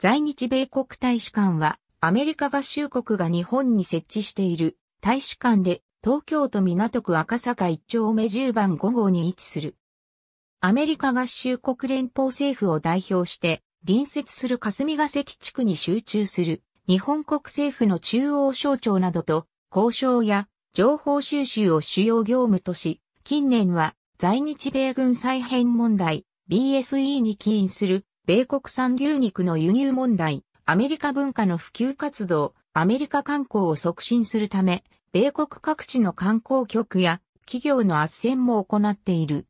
在日米国大使館は、アメリカ合衆国が日本に設置している大使館で、東京都港区赤坂1丁目10番5号に位置する。アメリカ合衆国連邦政府を代表して、隣接する霞ヶ関地区に集中する日本国政府の中央省庁などと交渉や情報収集を主要業務とし、近年は在日米軍再編問題 BSE に起因する米国産牛肉の輸入問題、アメリカ文化の普及活動、アメリカ観光を促進するため、米国各地の観光局や企業の斡旋も行っている。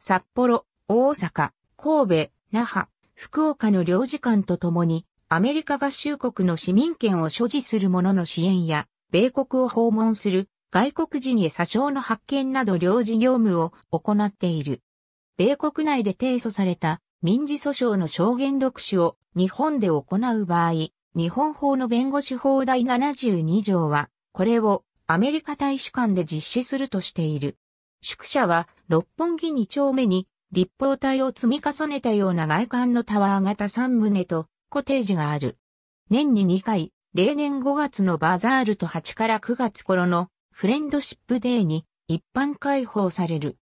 札幌、大阪、神戸、那覇、福岡の領事館とともに、アメリカ合衆国の市民権を所持する者の支援や、米国を訪問する外国人へ詐称の発見など領事業務を行っている。米国内で提訴された民事訴訟の証言録取を日本で行う場合、日本法の弁護士法第72条は、これをアメリカ大使館で実施するとしている。宿舎は六本木二丁目に立方体を積み重ねたような外観のタワー型三棟とコテージがある。年に2回、例年5月のバザールと8から9月頃のフレンドシップデーに一般開放される。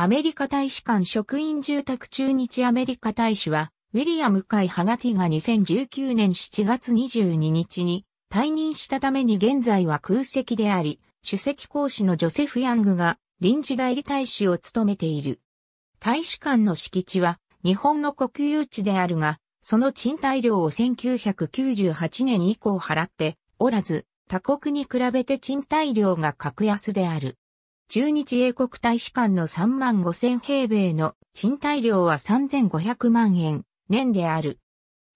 アメリカ大使館職員住宅中日アメリカ大使は、ウィリアム・カイ・ハガティが2019年7月22日に退任したために現在は空席であり、主席講師のジョセフ・ヤングが臨時代理大使を務めている。大使館の敷地は日本の国有地であるが、その賃貸料を1998年以降払っておらず、他国に比べて賃貸料が格安である。駐日英国大使館の3万5千平米の賃貸料は3500万円、年である。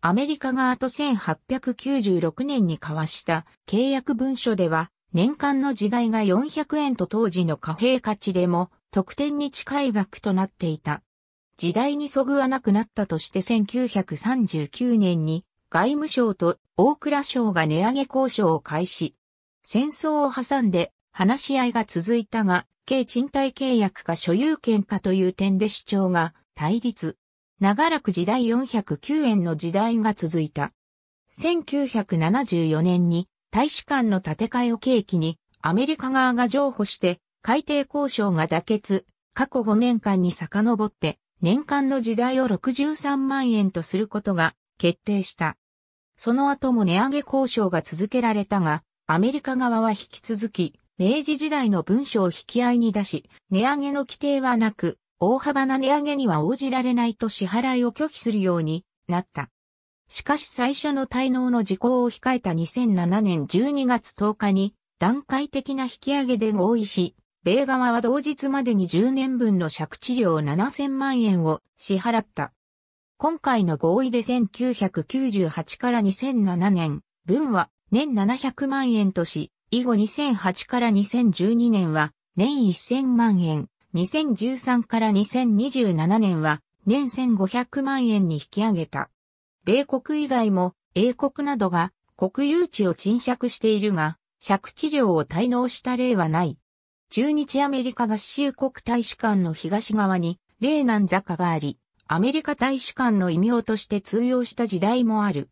アメリカ側と1896年に交わした契約文書では、年間の時代が400円と当時の貨幣価値でも特典に近い額となっていた。時代にそぐわなくなったとして1939年に外務省と大蔵省が値上げ交渉を開始。戦争を挟んで話し合いが続いたが、軽賃貸契約か所有権かという点で主張が対立。長らく時代409円の時代が続いた。1974年に大使館の建て替えを契機にアメリカ側が譲歩して改定交渉が妥結、過去5年間に遡って年間の時代を63万円とすることが決定した。その後も値上げ交渉が続けられたが、アメリカ側は引き続き明治時代の文書を引き合いに出し、値上げの規定はなく、大幅な値上げには応じられないと支払いを拒否するようになった。しかし最初の滞納の時効を控えた2007年12月10日に段階的な引き上げで合意し、米側は同日までに10年分の借地料7000万円を支払った。今回の合意で1998から2007年分は年700万円とし、以後2008から2012年は年1000万円、2013から2027年は年1500万円に引き上げた。米国以外も英国などが国有地を賃借しているが、借地料を滞納した例はない。中日アメリカ合衆国大使館の東側に霊南坂があり、アメリカ大使館の異名として通用した時代もある。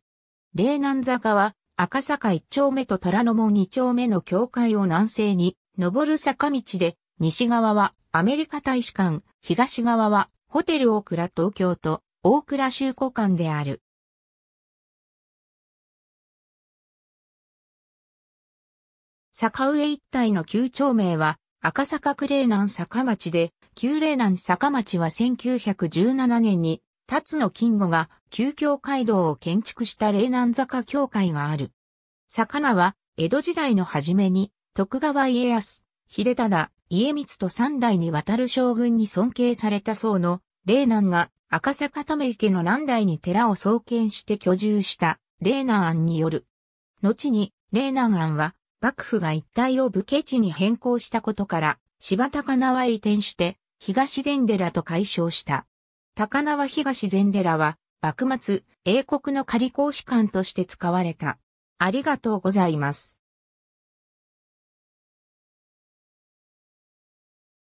霊南坂は赤坂一丁目と虎ノ門二丁目の境界を南西に、上る坂道で、西側はアメリカ大使館、東側はホテル大倉東京と大倉州古館である。坂上一帯の旧町名は赤坂クレーナン坂町で、旧霊南坂町は1917年に辰野金吾が旧教街道を建築した霊南坂教会がある。魚は、江戸時代の初めに、徳川家康、秀忠、家光と三代にわたる将軍に尊敬された僧の、霊南が赤坂ため池の南代に寺を創建して居住した、霊南庵による。後に、霊南庵は、幕府が一帯を武家地に変更したことから、柴高輪へ移転して、東禅寺と改称した。高輪東禅寺は、幕末、英国の仮公使館として使われた。ありがとうございます。